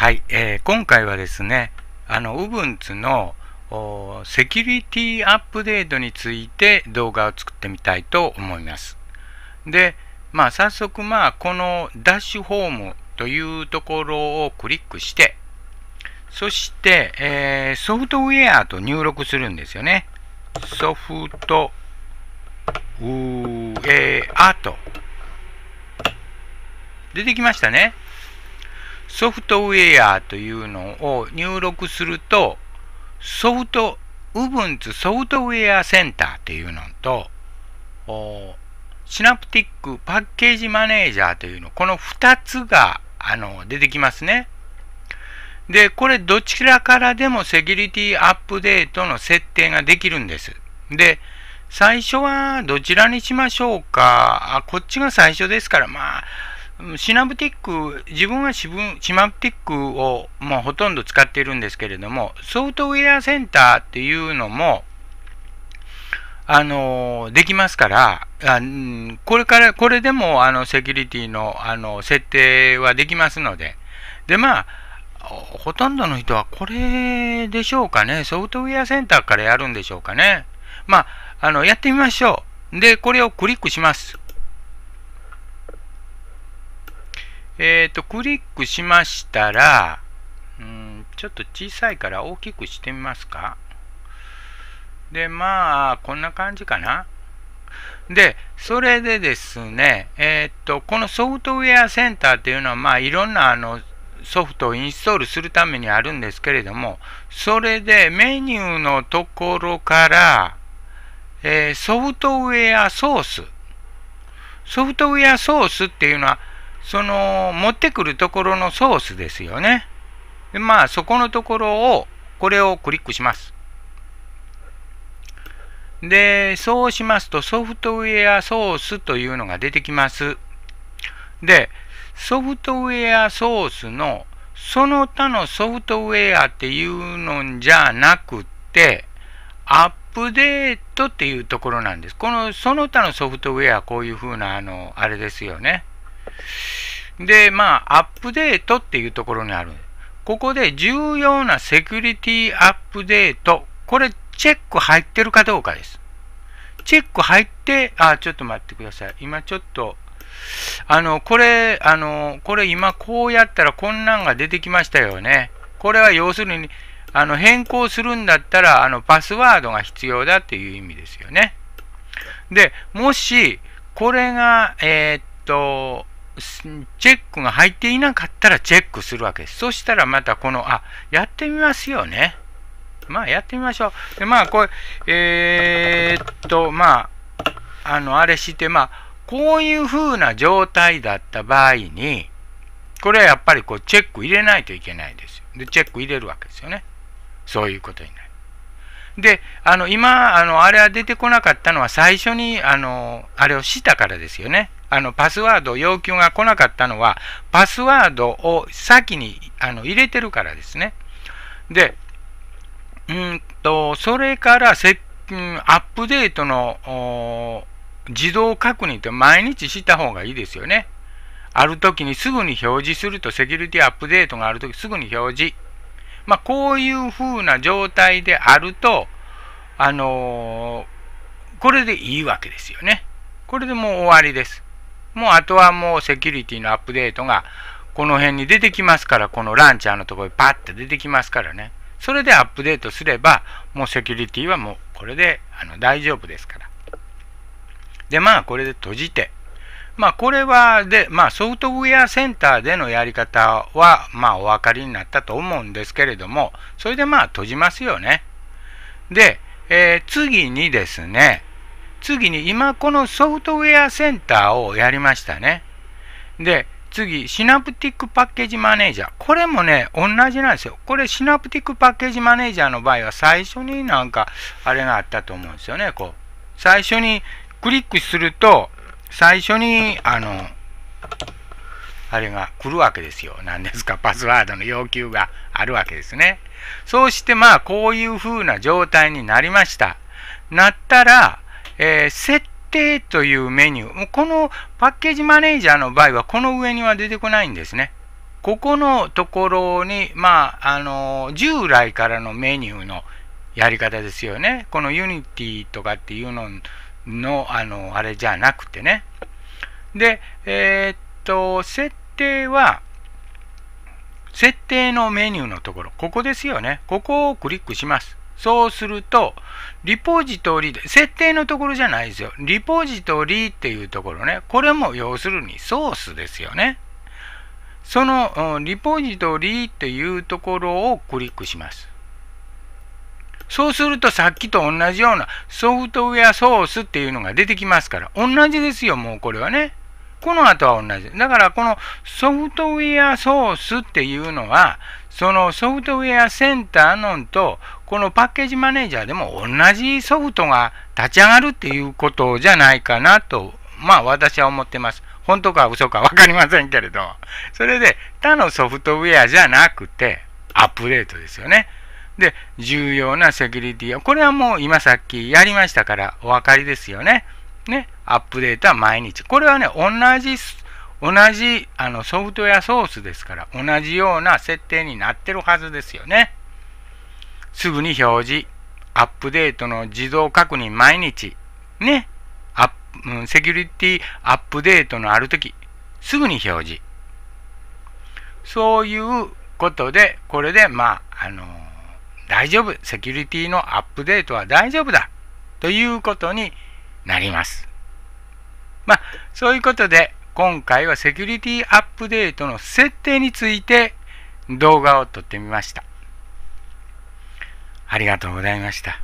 はい、えー、今回はですね、あの Ubuntu のセキュリティアップデートについて動画を作ってみたいと思います。で、まあ早速まあこのダッシュホームというところをクリックして、そして、えー、ソフトウェアと入力するんですよね。ソフトウェアと。出てきましたね。ソフトウェアというのを入力すると、ソフト、Ubuntu ソフトウェアセンターというのと、シナプティックパッケージマネージャーというの、この2つがあの出てきますね。で、これどちらからでもセキュリティアップデートの設定ができるんです。で、最初はどちらにしましょうか。あこっちが最初ですから、まあ、シナプティック、自分はシナプティックをもうほとんど使っているんですけれども、ソフトウェアセンターっていうのも、あの、できますから、あこれから、これでも、あの、セキュリティの、あの、設定はできますので、で、まあ、ほとんどの人はこれでしょうかね。ソフトウェアセンターからやるんでしょうかね。まあ、あの、やってみましょう。で、これをクリックします。えっ、ー、と、クリックしましたら、うん、ちょっと小さいから大きくしてみますか。で、まあ、こんな感じかな。で、それでですね、えっ、ー、と、このソフトウェアセンターっていうのは、まあ、いろんなあのソフトをインストールするためにあるんですけれども、それでメニューのところから、えー、ソフトウェアソース。ソフトウェアソースっていうのは、その持ってくるところのソースですよね。でまあそこのところをこれをクリックします。で、そうしますとソフトウェアソースというのが出てきます。で、ソフトウェアソースのその他のソフトウェアっていうのじゃなくて、アップデートっていうところなんです。このその他のソフトウェア、こういうふうな、あの、あれですよね。で、まあ、アップデートっていうところにある。ここで重要なセキュリティアップデート。これ、チェック入ってるかどうかです。チェック入って、あ、ちょっと待ってください。今ちょっと、あの、これ、あの、これ今こうやったらこんなんが出てきましたよね。これは要するに、あの、変更するんだったら、あの、パスワードが必要だっていう意味ですよね。で、もし、これが、えー、っと、チェックが入っていなかったらチェックするわけです。そしたらまたこの、あ、やってみますよね。まあやってみましょう。で、まあこれ、えー、っと、まあ、あの、あれして、まあ、こういう風な状態だった場合に、これはやっぱりこうチェック入れないといけないですよ。で、チェック入れるわけですよね。そういうことになる。で、あの、今、あの、あれは出てこなかったのは最初に、あの、あれをしたからですよね。あのパスワード要求が来なかったのは、パスワードを先にあの入れてるからですね。で、うんと、それからせ、うん、アップデートの自動確認って毎日した方がいいですよね。ある時にすぐに表示すると、セキュリティアップデートがある時すぐに表示。まあ、こういう風な状態であると、あのー、これでいいわけですよね。これでもう終わりです。もうあとはもうセキュリティのアップデートがこの辺に出てきますから、このランチャーのところにパッと出てきますからね。それでアップデートすれば、もうセキュリティはもうこれであの大丈夫ですから。で、まあこれで閉じて。まあこれはで、まあソフトウェアセンターでのやり方は、まあお分かりになったと思うんですけれども、それでまあ閉じますよね。で、えー、次にですね、次に今このソフトウェアセンターをやりましたね。で、次、シナプティックパッケージマネージャー。これもね、同じなんですよ。これ、シナプティックパッケージマネージャーの場合は、最初になんか、あれがあったと思うんですよね。こう、最初にクリックすると、最初に、あの、あれが来るわけですよ。何ですか、パスワードの要求があるわけですね。そうして、まあ、こういう風な状態になりました。なったら、えー、設定というメニュー。このパッケージマネージャーの場合は、この上には出てこないんですね。ここのところに、まあ、あの、従来からのメニューのやり方ですよね。この Unity とかっていうのの、あの、あれじゃなくてね。で、えー、っと、設定は、設定のメニューのところ、ここですよね。ここをクリックします。そうすると、リポジトリで、設定のところじゃないですよ。リポジトリっていうところね。これも要するにソースですよね。そのリポジトリっていうところをクリックします。そうするとさっきと同じようなソフトウェアソースっていうのが出てきますから、同じですよ、もうこれはね。この後は同じ。だからこのソフトウェアソースっていうのは、そのソフトウェアセンターのと、このパッケージマネージャーでも同じソフトが立ち上がるっていうことじゃないかなと、まあ私は思ってます。本当か嘘か分かりませんけれど、それで他のソフトウェアじゃなくて、アップデートですよね。で、重要なセキュリティを、これはもう今さっきやりましたからお分かりですよね。ね。アップデートは毎日。これはね、同じ、同じあのソフトウェアソースですから、同じような設定になってるはずですよね。すぐに表示、アップデートの自動確認毎日、ね、アップセキュリティアップデートのあるとき、すぐに表示。そういうことで、これで、まあ、あの大丈夫、セキュリティのアップデートは大丈夫だということになります。まあ、そういうことで、今回はセキュリティアップデートの設定について動画を撮ってみました。ありがとうございました。